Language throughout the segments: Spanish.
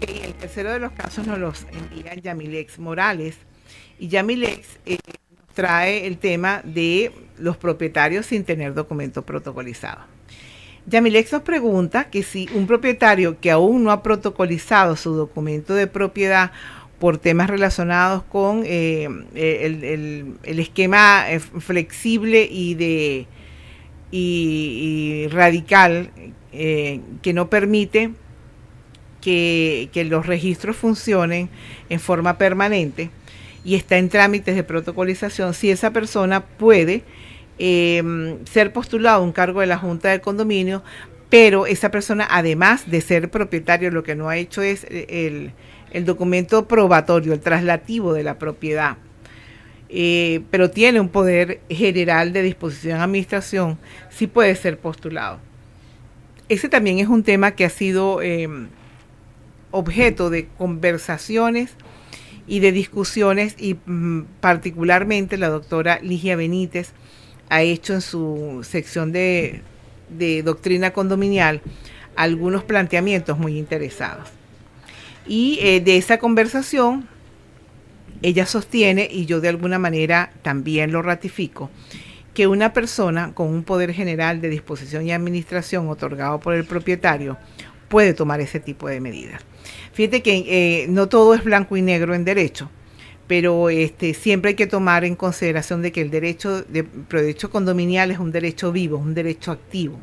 el tercero de los casos nos los envía Yamilex Morales. Y Yamilex eh, trae el tema de los propietarios sin tener documento protocolizado. Yamilex nos pregunta que si un propietario que aún no ha protocolizado su documento de propiedad por temas relacionados con eh, eh, el, esquema flexible y de radical que no permite que, los registros funcionen en forma permanente y está en trámites de protocolización, si esa persona puede eh, ser postulado a un cargo de la Junta de Condominio, pero esa persona, además de ser propietario, lo que no ha hecho es eh, el, documento probatorio, el traslativo de la propiedad. Eh, pero tiene un poder general de disposición a administración, sí puede ser postulado. Ese también es un tema que ha sido objeto de conversaciones y de discusiones y mm, particularmente la doctora Ligia Benítez ha hecho en su sección de, doctrina condominial algunos planteamientos muy interesados. Y eh, de esa conversación, ella sostiene, y yo de alguna manera también lo ratifico, que una persona con un poder general de disposición y administración otorgado por el propietario puede tomar ese tipo de medidas. Fíjate que eh, no todo es blanco y negro en derecho, pero este, siempre hay que tomar en consideración de que el derecho, de, derecho condominial es un derecho vivo, es un derecho activo.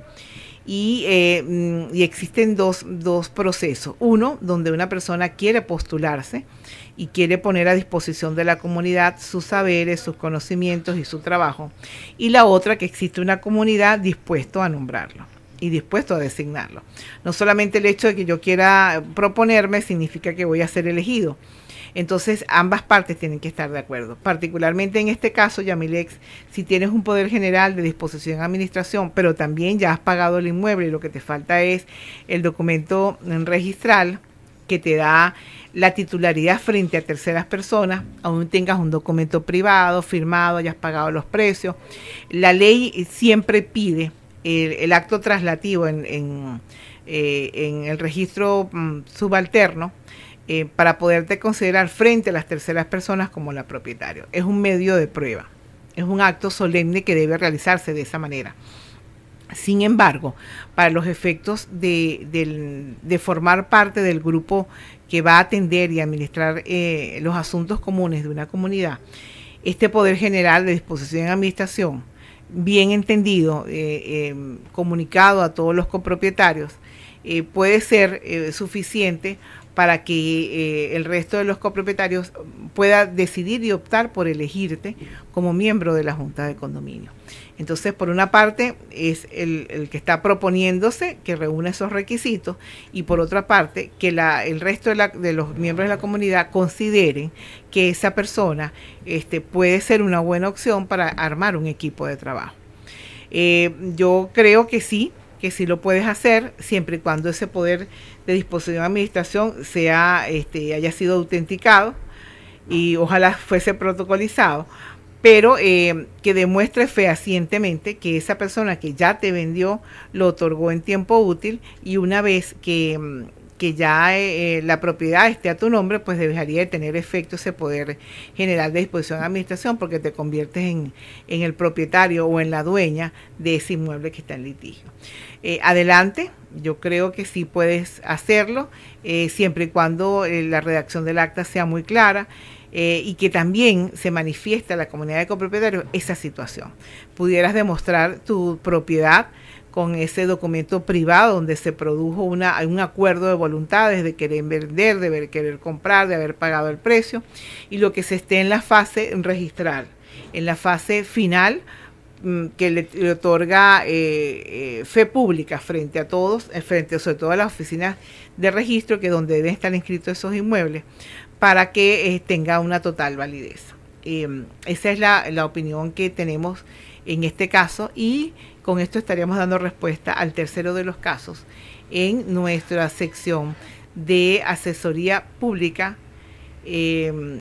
Eh, mm, y, existen dos, dos, procesos. Uno, donde una persona quiere postularse y quiere poner a disposición de la comunidad sus saberes, sus conocimientos y su trabajo. Y la otra, que existe una comunidad dispuesta a nombrarlo y dispuesto a designarlo. No solamente el hecho de que yo quiera proponerme significa que voy a ser elegido. Entonces ambas partes tienen que estar de acuerdo. Particularmente en este caso, Yamilex, si tienes un poder general de disposición de administración, pero también ya has pagado el inmueble y lo que te falta es el documento registral que te da la titularidad frente a terceras personas, aún tengas un documento privado, firmado, hayas pagado los precios. La ley siempre pide el, acto traslativo en, eh, el registro mm, subalterno eh, para poderte considerar frente a las terceras personas como la propietaria. Es un medio de prueba, es un acto solemne que debe realizarse de esa manera. Sin embargo, para los efectos de, formar parte del grupo que va a atender y administrar eh, los asuntos comunes de una comunidad, este Poder General de Disposición y Administración bien entendido, eh, eh, comunicado a todos los copropietarios, eh, puede ser suficiente para que el resto de los copropietarios pueda decidir y optar por elegirte como miembro de la Junta de Condominio. Entonces, por una parte, es el, que está proponiéndose que reúna esos requisitos y por otra parte, que el resto de, los miembros de la comunidad consideren que esa persona este, puede ser una buena opción para armar un equipo de trabajo. Eh, yo creo que sí, que sí lo puedes hacer siempre y cuando ese poder de disposición de administración sea, este, haya sido autenticado y ojalá fuese protocolizado pero eh, que demuestre fehacientemente que esa persona que ya te vendió lo otorgó en tiempo útil y una vez que mm, que ya eh, eh, la propiedad esté a tu nombre, pues dejaría de tener efecto ese poder general de disposición de administración porque te conviertes en, en el propietario o en la dueña de ese inmueble que está en litigio. Eh, adelante, yo creo que sí puedes hacerlo, siempre y cuando la redacción del acta sea muy clara. y que también se manifiesta a la comunidad de copropietarios esa situación. Pudieras demostrar tu propiedad con ese documento privado donde se produjo una, un acuerdo de voluntades de querer vender, de querer comprar, de haber pagado el precio y lo que se esté en la fase registrar, en la fase final mm, que le, otorga eh, eh, fe pública frente a todos, eh, frente sobre todo a las oficinas de registro, que es donde deben estar inscritos esos inmuebles, para que tenga una total validez. Em, esa es la, la opinión que tenemos en este caso y con esto estaríamos dando respuesta al tercero de los casos en nuestra sección de asesoría pública. Eh,